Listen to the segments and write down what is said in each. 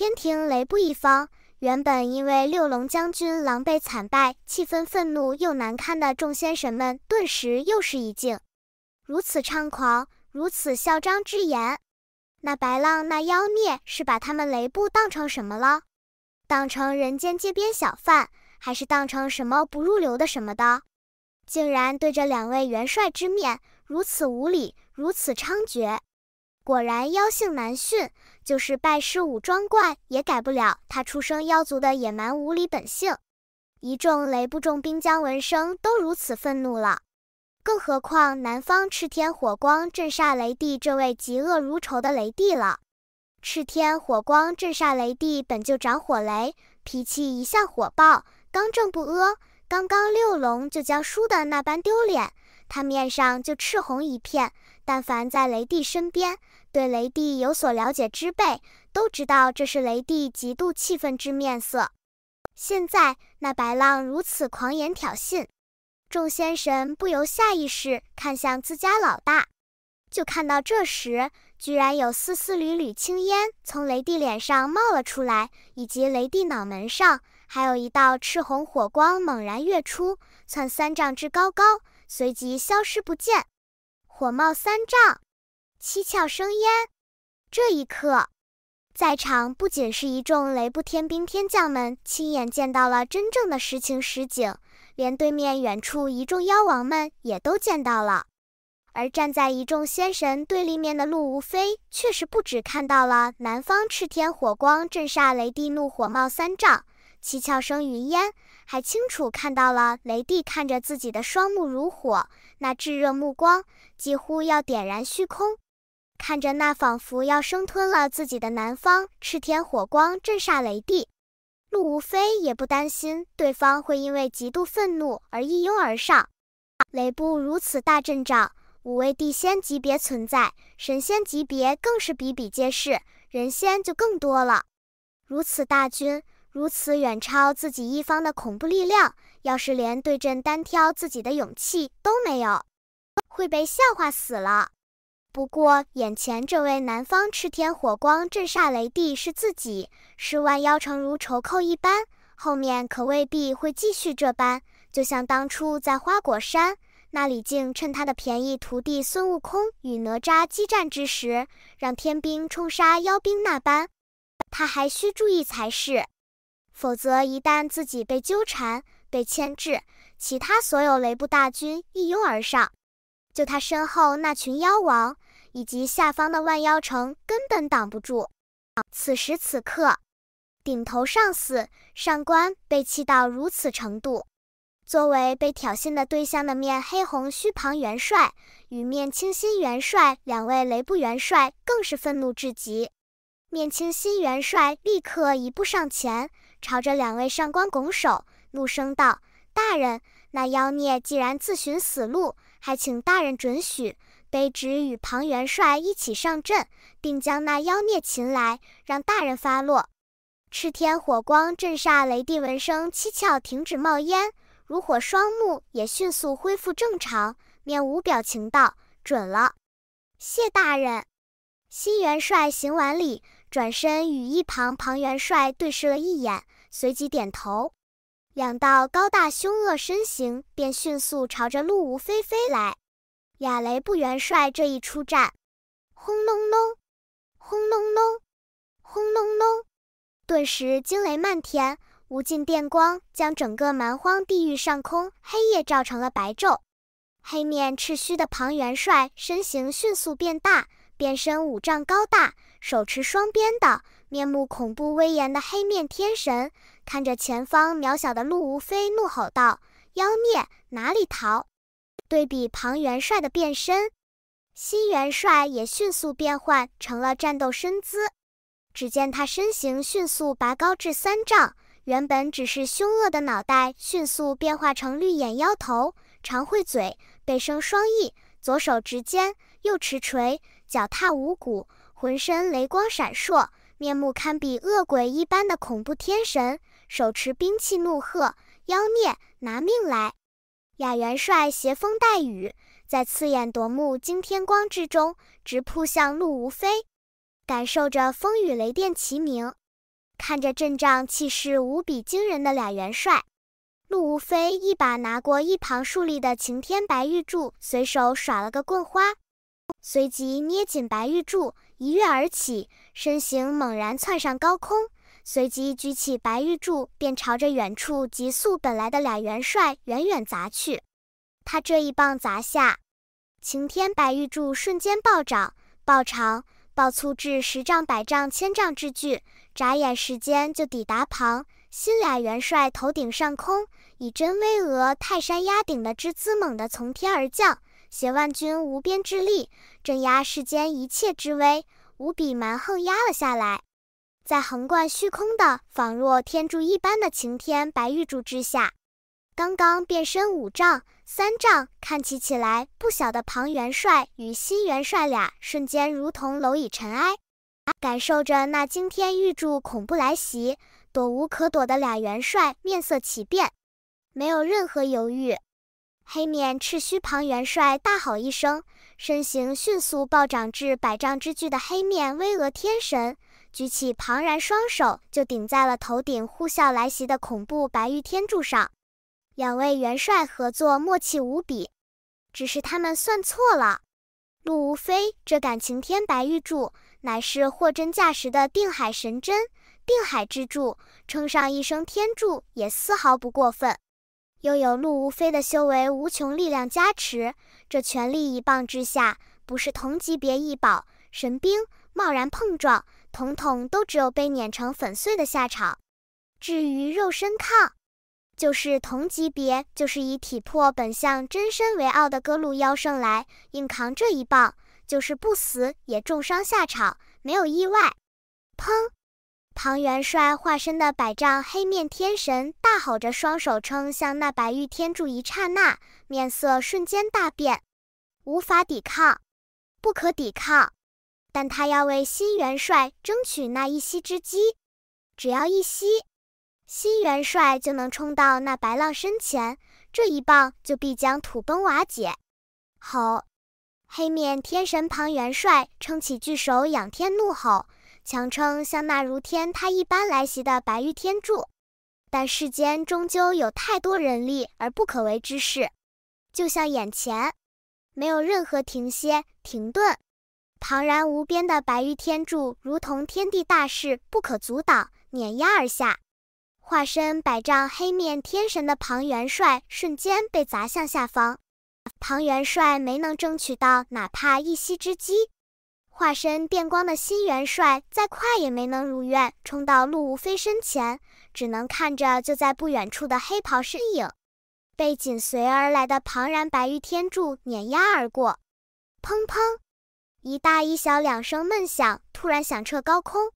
天庭雷部一方，原本因为六龙将军狼狈惨败，气愤愤怒又难堪的众仙神们，顿时又是一静。如此猖狂，如此嚣张之言，那白浪那妖孽是把他们雷部当成什么了？当成人间街边小贩，还是当成什么不入流的什么的？竟然对着两位元帅之面如此无礼，如此猖獗！果然妖性难驯，就是拜师武装怪也改不了他出生妖族的野蛮无理本性。一众雷部众兵将闻声都如此愤怒了，更何况南方赤天火光震煞雷帝这位嫉恶如仇的雷帝了？赤天火光震煞雷帝本就长火雷，脾气一向火爆，刚正不阿。刚刚六龙就将输的那般丢脸，他面上就赤红一片。但凡在雷帝身边，对雷帝有所了解之辈，都知道这是雷帝极度气愤之面色。现在那白浪如此狂言挑衅，众仙神不由下意识看向自家老大。就看到这时，居然有丝丝缕缕青烟从雷帝脸上冒了出来，以及雷帝脑门上还有一道赤红火光猛然跃出，窜三丈之高高，随即消失不见，火冒三丈。七窍生烟，这一刻，在场不仅是一众雷部天兵天将们亲眼见到了真正的实情实景，连对面远处一众妖王们也都见到了。而站在一众仙神对立面的陆无非，确实不止看到了南方炽天火光震煞雷帝怒火冒三丈七窍生云烟，还清楚看到了雷帝看着自己的双目如火，那炙热目光几乎要点燃虚空。看着那仿佛要生吞了自己的南方赤天火光震煞雷帝，陆无非也不担心对方会因为极度愤怒而一拥而上。雷部如此大阵仗，五位地仙级别存在，神仙级别更是比比皆是，人仙就更多了。如此大军，如此远超自己一方的恐怖力量，要是连对阵单挑自己的勇气都没有，会被笑话死了。不过，眼前这位南方炽天火光震煞雷帝是自己，是万妖城如仇寇一般，后面可未必会继续这般。就像当初在花果山，那李靖趁他的便宜徒弟孙悟空与哪吒激战之时，让天兵冲杀妖兵那般，他还需注意才是，否则一旦自己被纠缠、被牵制，其他所有雷部大军一拥而上。就他身后那群妖王，以及下方的万妖城，根本挡不住。此时此刻，顶头上司上官被气到如此程度。作为被挑衅的对象的面黑红须庞元帅与面青心元帅两位雷部元帅，更是愤怒至极。面青心元帅立刻一步上前，朝着两位上官拱手，怒声道：“大人，那妖孽既然自寻死路。”还请大人准许，卑职与庞元帅一起上阵，并将那妖孽擒来，让大人发落。炽天火光震煞雷帝闻声，七窍停止冒烟，如火双目也迅速恢复正常，面无表情道：“准了。”谢大人。新元帅行完礼，转身与一旁庞元帅对视了一眼，随即点头。两道高大凶恶身形便迅速朝着陆无非飞来。亚雷布元帅这一出战，轰隆隆，轰隆隆，轰隆隆，顿时惊雷漫天，无尽电光将整个蛮荒地狱上空黑夜照成了白昼。黑面赤须的庞元帅身形迅速变大。变身五丈高大，手持双鞭的面目恐怖威严的黑面天神，看着前方渺小的陆无非怒吼道：“妖孽，哪里逃！”对比庞元帅的变身，新元帅也迅速变换成了战斗身姿。只见他身形迅速拔高至三丈，原本只是凶恶的脑袋迅速变化成绿眼妖头，长喙嘴，背生双翼，左手执尖，右持锤。脚踏五谷，浑身雷光闪烁，面目堪比恶鬼一般的恐怖天神，手持兵器怒喝：“妖孽，拿命来！”俩元帅携风带雨，在刺眼夺目惊天光之中，直扑向陆无非。感受着风雨雷电齐鸣，看着阵仗气势无比惊人的俩元帅，陆无非一把拿过一旁竖立的擎天白玉柱，随手耍了个棍花。随即捏紧白玉柱，一跃而起，身形猛然窜上高空，随即举起白玉柱，便朝着远处急速奔来的俩元帅远远砸去。他这一棒砸下，晴天白玉柱瞬间暴涨、暴长、暴粗至十丈、百丈、千丈之巨，眨眼时间就抵达旁新俩元帅头顶上空，以真巍峨、泰山压顶的之姿猛地从天而降。携万钧无边之力，镇压世间一切之威，无比蛮横压了下来。在横贯虚空的仿若天柱一般的擎天白玉柱之下，刚刚变身五丈、三丈，看起来不小的庞元帅与新元帅俩，瞬间如同蝼蚁尘埃。感受着那惊天玉柱恐怖来袭，躲无可躲的俩元帅面色起变，没有任何犹豫。黑面赤须庞元帅大吼一声，身形迅速暴涨至百丈之巨的黑面巍峨天神，举起庞然双手就顶在了头顶呼啸来袭的恐怖白玉天柱上。两位元帅合作默契无比，只是他们算错了。陆无非这感情天白玉柱乃是货真价实的定海神针、定海之柱，称上一声天柱也丝毫不过分。又有陆无非的修为、无穷力量加持，这全力一棒之下，不是同级别异宝、神兵，贸然碰撞，统统都只有被碾成粉碎的下场。至于肉身抗，就是同级别，就是以体魄本相真身为傲的各路妖圣来硬扛这一棒，就是不死也重伤下场，没有意外。砰！庞元帅化身的百丈黑面天神大吼着，双手撑向那白玉天柱，一刹那面色瞬间大变，无法抵抗，不可抵抗。但他要为新元帅争取那一息之机，只要一息，新元帅就能冲到那白浪身前，这一棒就必将土崩瓦解。吼！黑面天神庞元帅撑起巨手，仰天怒吼。强撑像那如天塌一般来袭的白玉天柱，但世间终究有太多人力而不可为之事。就像眼前，没有任何停歇、停顿，庞然无边的白玉天柱如同天地大势，不可阻挡，碾压而下。化身百丈黑面天神的庞元帅瞬间被砸向下方，庞元帅没能争取到哪怕一息之机。化身电光的新元帅，再快也没能如愿冲到陆无非身前，只能看着就在不远处的黑袍身影，被紧随而来的庞然白玉天柱碾压而过。砰砰，一大一小两声闷响突然响彻高空。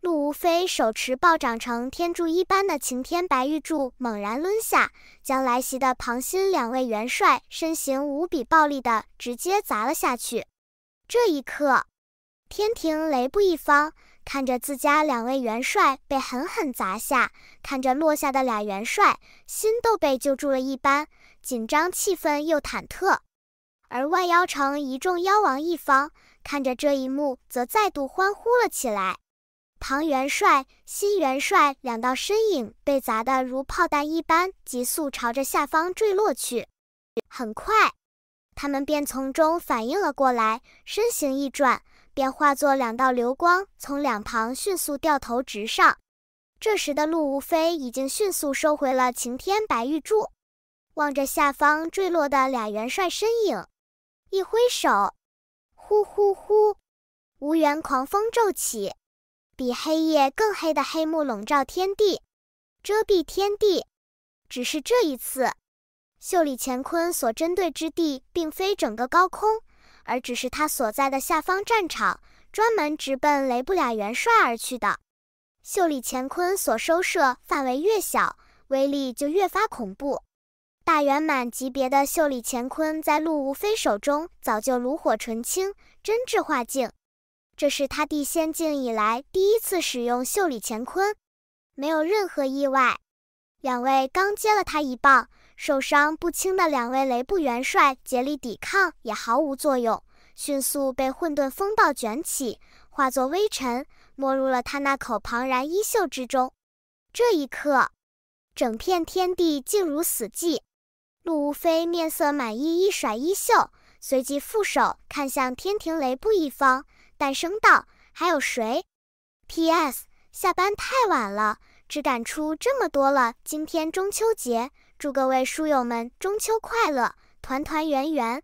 陆无非手持暴涨成天柱一般的擎天白玉柱，猛然抡下，将来袭的庞鑫两位元帅身形无比暴力的直接砸了下去。这一刻。天庭雷部一方看着自家两位元帅被狠狠砸下，看着落下的俩元帅，心都被揪住了一般，紧张、气氛又忐忑。而万妖城一众妖王一方看着这一幕，则再度欢呼了起来。唐元帅、新元帅两道身影被砸得如炮弹一般，急速朝着下方坠落去。很快，他们便从中反应了过来，身形一转。便化作两道流光，从两旁迅速掉头直上。这时的陆无非已经迅速收回了擎天白玉柱，望着下方坠落的俩元帅身影，一挥手，呼呼呼，无缘狂风骤起，比黑夜更黑的黑幕笼罩天地，遮蔽天地。只是这一次，袖里乾坤所针对之地，并非整个高空。而只是他所在的下方战场，专门直奔雷布俩元帅而去的。袖里乾坤所收摄范围越小，威力就越发恐怖。大圆满级别的袖里乾坤在陆无非手中早就炉火纯青，真至化境。这是他地仙境以来第一次使用袖里乾坤，没有任何意外。两位刚接了他一棒。受伤不轻的两位雷部元帅竭力抵抗，也毫无作用，迅速被混沌风暴卷起，化作微尘，没入了他那口庞然衣袖之中。这一刻，整片天地静如死寂。陆无非面色满意，一甩衣袖，随即负手看向天庭雷部一方，淡声道：“还有谁？”P.S. 下班太晚了，只赶出这么多了。今天中秋节。祝各位书友们中秋快乐，团团圆圆！